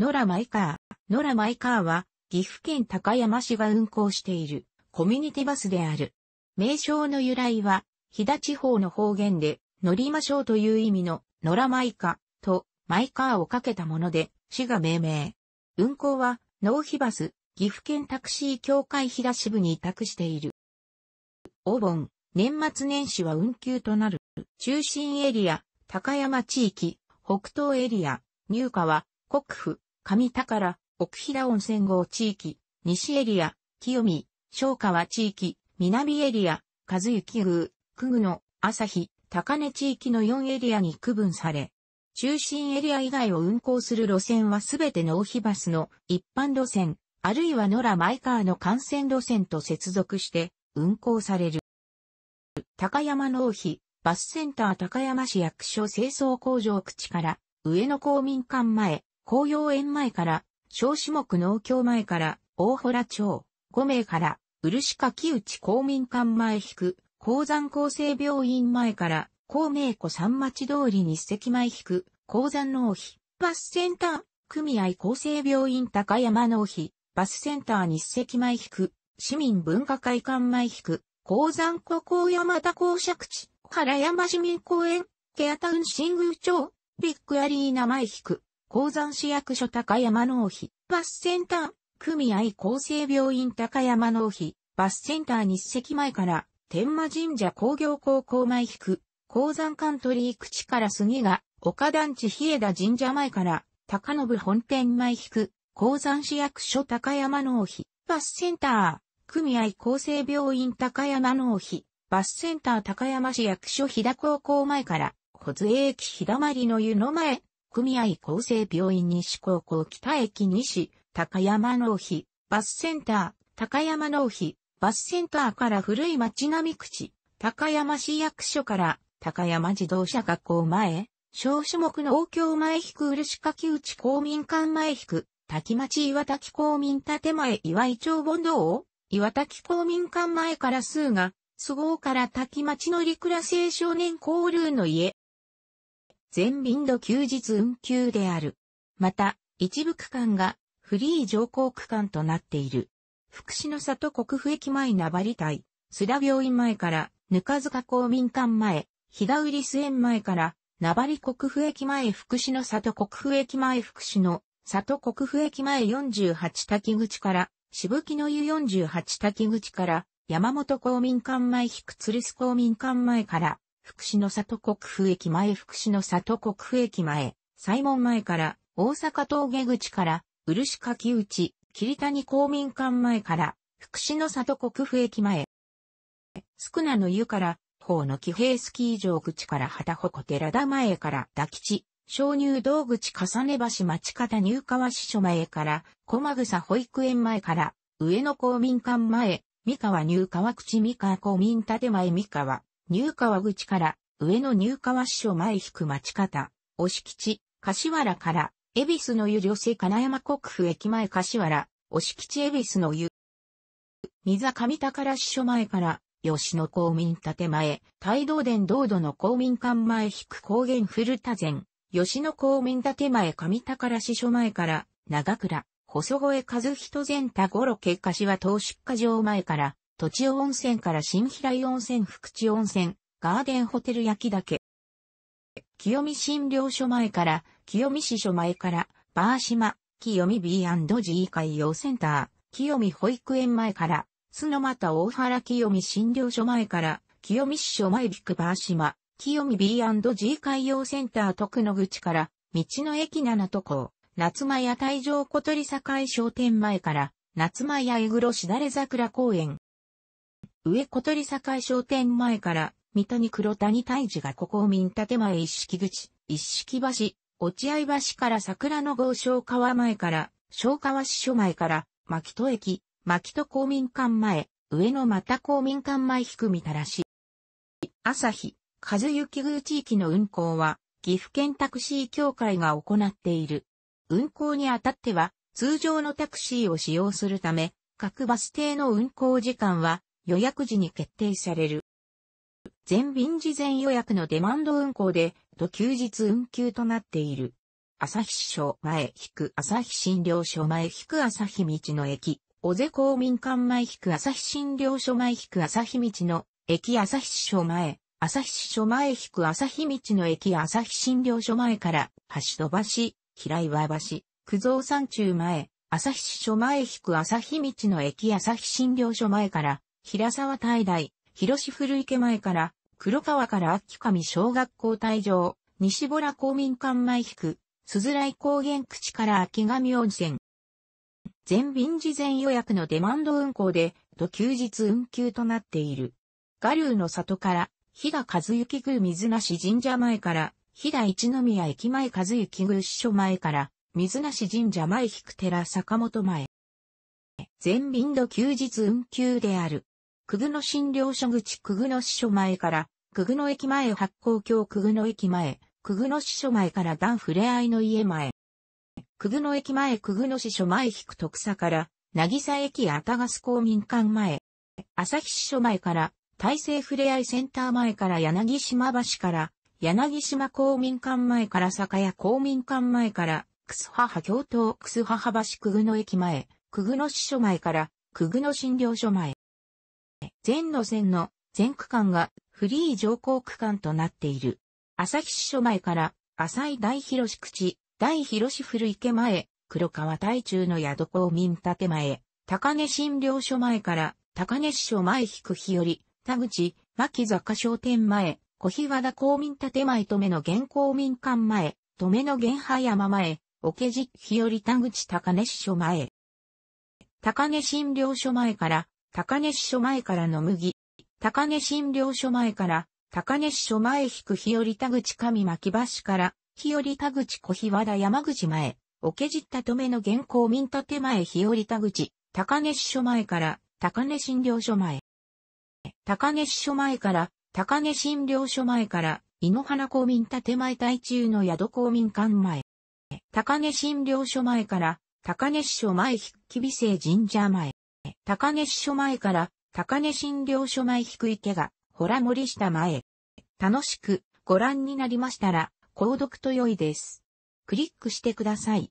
ノラマイカー。ノラマイカーは、岐阜県高山市が運行している、コミュニティバスである。名称の由来は、飛騨地方の方言で、乗りましょうという意味の、ノラマイカと、マイカーをかけたもので、市が命名。運行は、ーヒバス、岐阜県タクシー協会飛騨支部に委託している。お盆、年末年始は運休となる。中心エリア、高山地域、北東エリア、入荷は、国府、上宝、奥平温泉郷地域、西エリア、清見、昭川地域、南エリア、和幸宮、久具の、朝日、高根地域の4エリアに区分され、中心エリア以外を運行する路線はすべて納費バスの一般路線、あるいは野良マイカーの幹線路線と接続して運行される。高山納費、バスセンター高山市役所清掃工場口から上野公民館前、紅葉園前から、小種目農協前から、大洞町、5名から、漆柿内公民館前引く、鉱山厚生病院前から、公明湖三町通りに史前引く、鉱山納費、バスセンター、組合厚生病院高山納費、バスセンター日赤前引く、市民文化会館前引く、鉱山湖高山田公爵地、原山市民公園、ケアタウン新宮町、ビッグアリーナ前引く、鉱山市役所高山納費、バスセンター、組合厚生病院高山納費、バスセンター日赤前から、天満神社工業高校前引く、鉱山カントリー口から杉が、岡団地日枝神社前から、高信本店前引く、鉱山市役所高山納費、バスセンター、組合厚生病院高山納費、バスセンター高山市役所日田高校前から、小津駅日だまりの湯の前、組合厚生病院西高校北駅西、高山納費、バスセンター、高山納費、バスセンターから古い町並口、高山市役所から高山自動車学校前、小種目の王京前引く漆柿内公民館前引く、滝町岩滝公民建前岩井町本堂岩滝公民館前から数が、都合から滝町の陸ら青少年交流の家、全便度休日運休である。また、一部区間がフリー乗降区間となっている。福祉の里国府駅前名張隊、須田病院前から、ぬか塚公民館前、日田売す園前から、名張国府駅前福祉の里国府駅前福祉の里国府駅前48滝口から、しぶきの湯48滝口から、山本公民館前ひくつるす公民館前から、福祉の里国府駅前福祉の里国府駅前、西門前から、大阪峠口から、漆柿内、桐谷公民館前から、福祉の里国府駅前。宿名の湯から、方の騎兵スキー場口から旗穂寺田前から田吉、鍾乳道口重ね橋町方入川支所前から、駒草保育園前から、上野公民館前、三河入川口三河公民建前三河、入川口から上野入川支所前引く町方、押吉、柏原から、恵比寿の湯女性金山国府駅前柏原、押吉恵比寿の湯。水上宝支所前から、吉野公民建前、大道殿道土の公民館前引く高原古田前、吉野公民建前上宝支所前から、長倉、細越和人前田五路経柏東出荷場前から、土地温泉から新平井温泉福地温泉、ガーデンホテル焼き岳。清見診療所前から、清見支所前から、バー島、清見 B&G 海洋センター、清見保育園前から、須の又大原清見診療所前から、清見支所前ビッグバー島、清見 B&G 海洋センター徳野口から、道の駅七とこ、夏間屋大城小鳥境商店前から、夏間屋江黒しだれ桜公園、上小鳥堺商店前から、三谷黒谷大治がここを民建前一式口、一式橋、落合橋から桜の豪商川前から、小川支所前から、牧戸駅、牧戸公民館前、上野又公民館前引くみたらし。朝日、和幸宮地域の運行は、岐阜県タクシー協会が行っている。運行にあたっては、通常のタクシーを使用するため、各バス停の運行時間は、予約時に決定される。全便事前予約のデマンド運行で、土休日運休となっている。朝日市署前引く朝日診療所前引く朝日道の駅、小瀬公民館前引く朝日診療所前引く朝日道の駅朝日市署前、朝日市署前引く朝日道の駅朝日診療所前から、橋戸橋、平岩橋、九蔵山中前、朝日市署前引く朝日道の駅朝日診療所前から、平沢大大、広志古池前から、黒川から秋上小学校退場、西ラ公民館前引く、鈴来高原口から秋上温泉。全便事前予約のデマンド運行で、と休日運休となっている。ガューの里から、日騨和幸宮水無し神社前から、日騨一宮駅前和幸宮支所前から、水無し神社前引く寺坂本前。全便の休日運休である。久久野診療所口久久野支所前から、久久野駅前発行橋久久野駅前、久久野支所前から段ふれあいの家前。久久野駅前久久野支所前引く徳佐から、渚駅あたがす公民館前。朝日支所前から、大成ふれあいセンター前から柳島橋から、柳島公民館前から酒屋公民館前から、楠母京都楠母橋久久野駅前、久久野支所前から、久久野診療所前。全路線の全区間がフリー乗降区間となっている。日支所前から浅井大広市口、大広市古池前、黒川大中の宿公民建前、高根診療所前から高根支所前引く日より、田口、牧坂商店前、小日和田公民建前止めの現公民館前、止めの現葉山前、桶地日和田口高根支所前。高根診療所前から高根市所前からの麦、高根診療所前から、高根市所前引く日和田口上巻橋から、日和田口小日和田山口前、おけじった止めの原稿民建前日和田口、高根市所前から、高根診療所前。高根市所前から、高根診療所前から、井の花公民建前台中の宿公民館前。高根診療所前から、高根市所前引。記美生神社前。高根市所前から、高根診療所前低い手が、ほら森下前。楽しくご覧になりましたら、購読と良いです。クリックしてください。